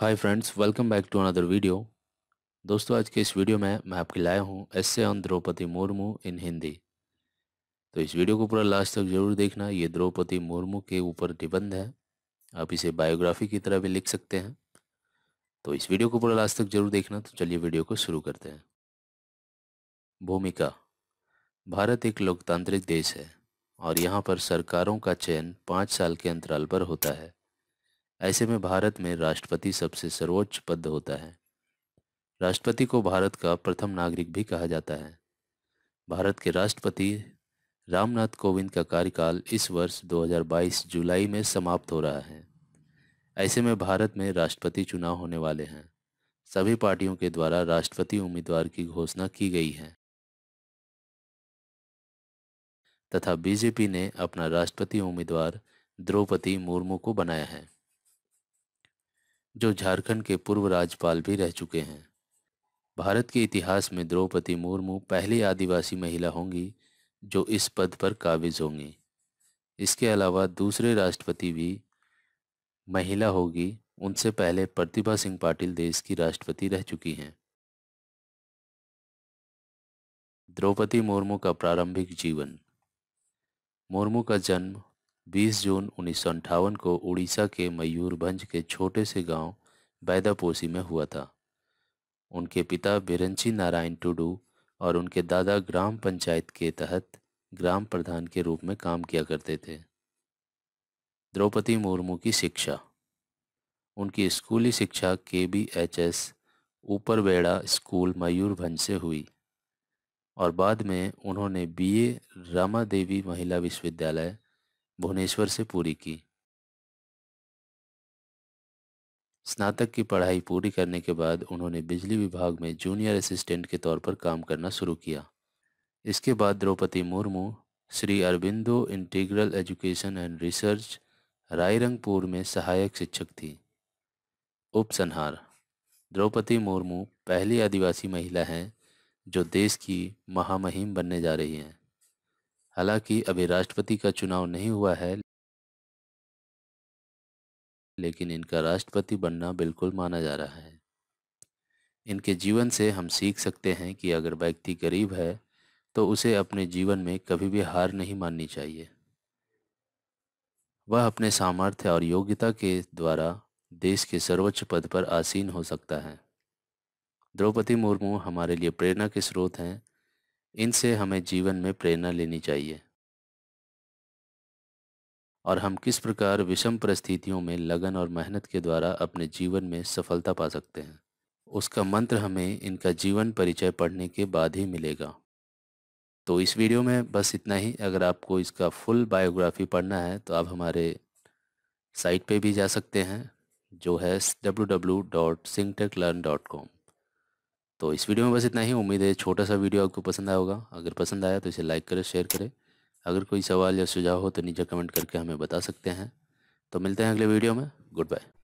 hi friends welcome back to another video दोस्तों आज के इस वीडियो में मैं आपके लाया हूँ essay on Droupadi Murmu in Hindi तो इस वीडियो को पूरा लास्ट तक जरूर देखना ये द्रौपदी मुर्मू के ऊपर निबंध है आप इसे बायोग्राफी की तरह भी लिख सकते हैं तो इस वीडियो को पूरा लास्ट तक जरूर देखना तो चलिए वीडियो को शुरू करते हैं भूमिका भारत एक लोकतांत्रिक देश है और यहाँ पर सरकारों का चयन पाँच साल के अंतराल पर होता है ऐसे में भारत में राष्ट्रपति सबसे सर्वोच्च पद होता है राष्ट्रपति को भारत का प्रथम नागरिक भी कहा जाता है भारत के राष्ट्रपति रामनाथ कोविंद का कार्यकाल इस वर्ष 2022 जुलाई में समाप्त हो रहा है ऐसे में भारत में राष्ट्रपति चुनाव होने वाले हैं सभी पार्टियों के द्वारा राष्ट्रपति उम्मीदवार की घोषणा की गई है तथा बीजेपी ने अपना राष्ट्रपति उम्मीदवार द्रौपदी मुर्मू को बनाया है जो झारखंड के पूर्व राज्यपाल भी रह चुके हैं भारत के इतिहास में द्रौपदी मुर्मू पहली आदिवासी महिला होंगी जो इस पद पर काबिज होंगी इसके अलावा दूसरे राष्ट्रपति भी महिला होगी उनसे पहले प्रतिभा सिंह पाटिल देश की राष्ट्रपति रह चुकी हैं द्रौपदी मुर्मू का प्रारंभिक जीवन मुर्मू का जन्म 20 जून उन्नीस को उड़ीसा के मयूरभंज के छोटे से गांव बैदापोसी में हुआ था उनके पिता बिरंची नारायण टुडू और उनके दादा ग्राम पंचायत के तहत ग्राम प्रधान के रूप में काम किया करते थे द्रौपदी मुर्मू की शिक्षा उनकी स्कूली शिक्षा के B H S Uparbeda school Mayurbhanj से हुई और बाद में उन्होंने बीए रामा देवी महिला विश्वविद्यालय भुवनेश्वर से पूरी की स्नातक की पढ़ाई पूरी करने के बाद उन्होंने बिजली विभाग में जूनियर असिस्टेंट के तौर पर काम करना शुरू किया इसके बाद Droupadi Murmu Shri Aurobindo integral education and research Rairangpur में सहायक शिक्षक थी उपसंहार द्रौपदी मुर्मू पहली आदिवासी महिला हैं जो देश की महामहिम बनने जा रही हैं हालांकि अभी राष्ट्रपति का चुनाव नहीं हुआ है लेकिन इनका राष्ट्रपति बनना बिल्कुल माना जा रहा है इनके जीवन से हम सीख सकते हैं कि अगर व्यक्ति गरीब है तो उसे अपने जीवन में कभी भी हार नहीं माननी चाहिए वह अपने सामर्थ्य और योग्यता के द्वारा देश के सर्वोच्च पद पर आसीन हो सकता है द्रौपदी मुर्मू हमारे लिए प्रेरणा के स्रोत हैं इनसे हमें जीवन में प्रेरणा लेनी चाहिए और हम किस प्रकार विषम परिस्थितियों में लगन और मेहनत के द्वारा अपने जीवन में सफलता पा सकते हैं उसका मंत्र हमें इनका जीवन परिचय पढ़ने के बाद ही मिलेगा तो इस वीडियो में बस इतना ही अगर आपको इसका फुल बायोग्राफी पढ़ना है तो आप हमारे साइट पे भी जा सकते हैं जो है डब्ल्यू तो इस वीडियो में बस इतना ही उम्मीद है छोटा सा वीडियो आपको पसंद आया होगा अगर पसंद आया तो इसे लाइक करें शेयर करें अगर कोई सवाल या सुझाव हो तो नीचे कमेंट करके हमें बता सकते हैं तो मिलते हैं अगले वीडियो में गुड बाय